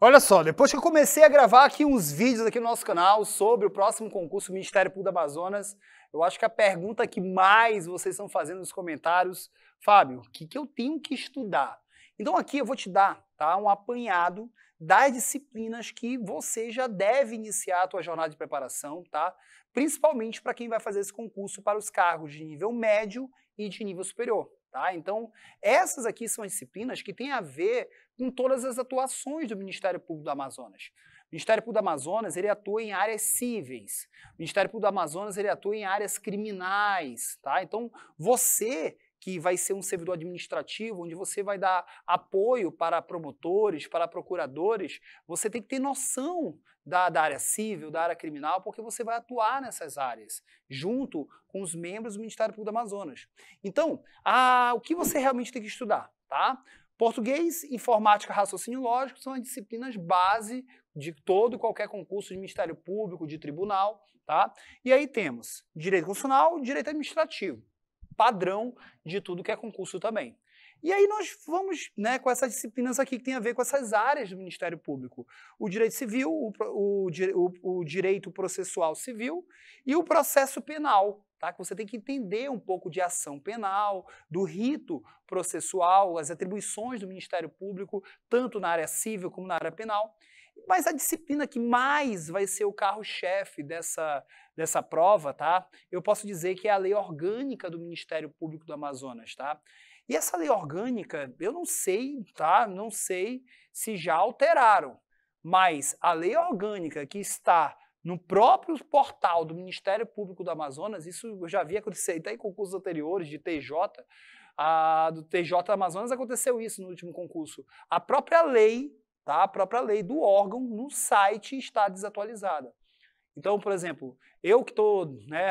Olha só, depois que eu comecei a gravar aqui uns vídeos aqui no nosso canal sobre o próximo concurso Ministério Público do Amazonas, eu acho que a pergunta que mais vocês estão fazendo nos comentários, Fábio, o que, que eu tenho que estudar? Então aqui eu vou te dar tá, um apanhado das disciplinas que você já deve iniciar a sua jornada de preparação, tá? Principalmente para quem vai fazer esse concurso para os cargos de nível médio e de nível superior. Tá? Então, essas aqui são as disciplinas que têm a ver com todas as atuações do Ministério Público do Amazonas. O Ministério Público do Amazonas ele atua em áreas cíveis. O Ministério Público do Amazonas ele atua em áreas criminais. Tá? Então, você que vai ser um servidor administrativo, onde você vai dar apoio para promotores, para procuradores, você tem que ter noção da, da, área civil, da área criminal, porque você vai atuar nessas áreas, junto com os membros do Ministério Público do Amazonas. Então, a, o que você realmente tem que estudar? Tá? Português, informática, raciocínio lógico são as disciplinas base de todo e qualquer concurso de Ministério Público, de tribunal. Tá? E aí temos direito constitucional, direito administrativo padrão de tudo que é concurso também. E aí nós vamos né, com essas disciplinas aqui que tem a ver com essas áreas do Ministério Público. O direito civil, o, o, o direito processual civil e o processo penal, Tá? Que você tem que entender um pouco de ação penal, do rito processual, as atribuições do Ministério Público, tanto na área civil como na área penal. Mas a disciplina que mais vai ser o carro-chefe dessa, dessa prova, tá? Eu posso dizer que é a lei orgânica do Ministério Público do Amazonas, tá? E essa lei orgânica, eu não sei, tá? Não sei se já alteraram, mas a lei orgânica que está no próprio portal do Ministério Público do Amazonas, isso eu já vi acontecer até em concursos anteriores de TJ, a, do TJ Amazonas aconteceu isso no último concurso. A própria lei Tá? A própria lei do órgão no site está desatualizada. Então, por exemplo, eu que estou né,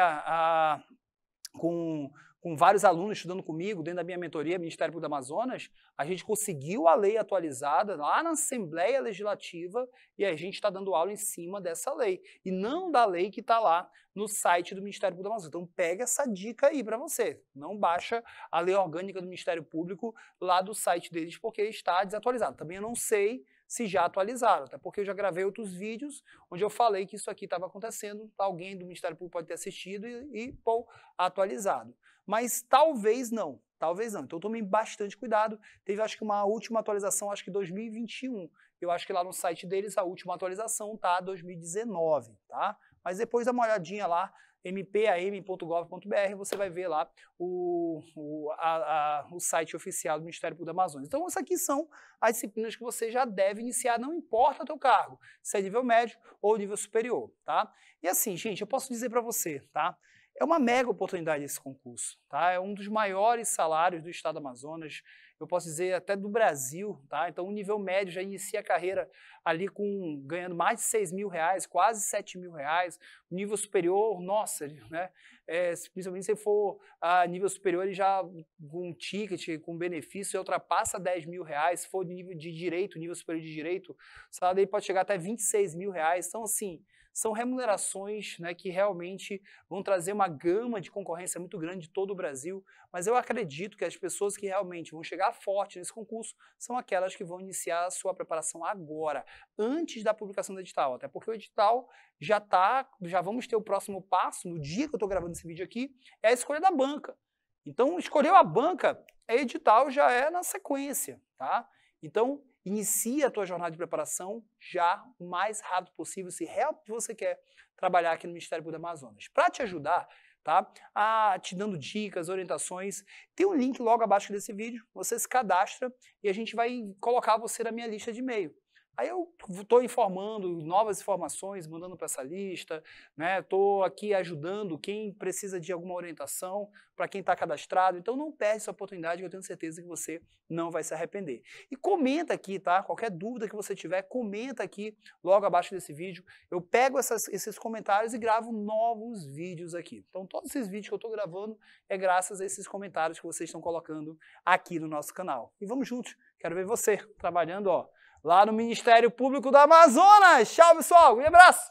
com, com vários alunos estudando comigo, dentro da minha mentoria, Ministério Público do Amazonas, a gente conseguiu a lei atualizada lá na Assembleia Legislativa e a gente está dando aula em cima dessa lei. E não da lei que está lá no site do Ministério Público do Amazonas. Então, pega essa dica aí para você. Não baixa a lei orgânica do Ministério Público lá do site deles, porque está desatualizada. Também eu não sei se já atualizaram, até porque eu já gravei outros vídeos onde eu falei que isso aqui estava acontecendo, alguém do Ministério Público pode ter assistido e, e pô, atualizado. Mas talvez não, talvez não. Então tomem bastante cuidado. Teve acho que uma última atualização, acho que 2021. Eu acho que lá no site deles a última atualização tá 2019, tá? Mas depois dá uma olhadinha lá mpam.gov.br, você vai ver lá o, o, a, a, o site oficial do Ministério Público do Amazonas. Então, essas aqui são as disciplinas que você já deve iniciar, não importa o teu cargo, se é nível médio ou nível superior, tá? E assim, gente, eu posso dizer para você, tá? É uma mega oportunidade esse concurso, tá? É um dos maiores salários do estado do Amazonas, eu posso dizer até do Brasil, tá? Então, o nível médio já inicia a carreira ali com ganhando mais de 6 mil reais, quase 7 mil reais. nível superior, nossa, né? É, principalmente se for a nível superior, ele já com um ticket, com benefício, já ultrapassa 10 mil reais. Se for de nível de direito, nível superior de direito, o salário dele pode chegar até 26 mil reais. Então, assim, são remunerações né, que realmente vão trazer uma gama de concorrência muito grande de todo o Brasil, mas eu acredito que as pessoas que realmente vão chegar forte nesse concurso são aquelas que vão iniciar a sua preparação agora, antes da publicação do edital, até porque o edital já está, já vamos ter o próximo passo, no dia que eu estou gravando esse vídeo aqui, é a escolha da banca. Então, escolheu a banca, é edital já é na sequência, tá? Então, Inicie a tua jornada de preparação já o mais rápido possível, se realmente você quer trabalhar aqui no Ministério Público do Amazonas. Para te ajudar, tá? A, te dando dicas, orientações, tem um link logo abaixo desse vídeo, você se cadastra e a gente vai colocar você na minha lista de e-mail. Aí eu estou informando novas informações, mandando para essa lista, estou né? aqui ajudando quem precisa de alguma orientação para quem está cadastrado. Então não perde essa oportunidade, eu tenho certeza que você não vai se arrepender. E comenta aqui, tá? Qualquer dúvida que você tiver, comenta aqui logo abaixo desse vídeo. Eu pego essas, esses comentários e gravo novos vídeos aqui. Então todos esses vídeos que eu estou gravando é graças a esses comentários que vocês estão colocando aqui no nosso canal. E vamos juntos, quero ver você trabalhando, ó lá no Ministério Público do Amazonas. Tchau, pessoal. Um abraço.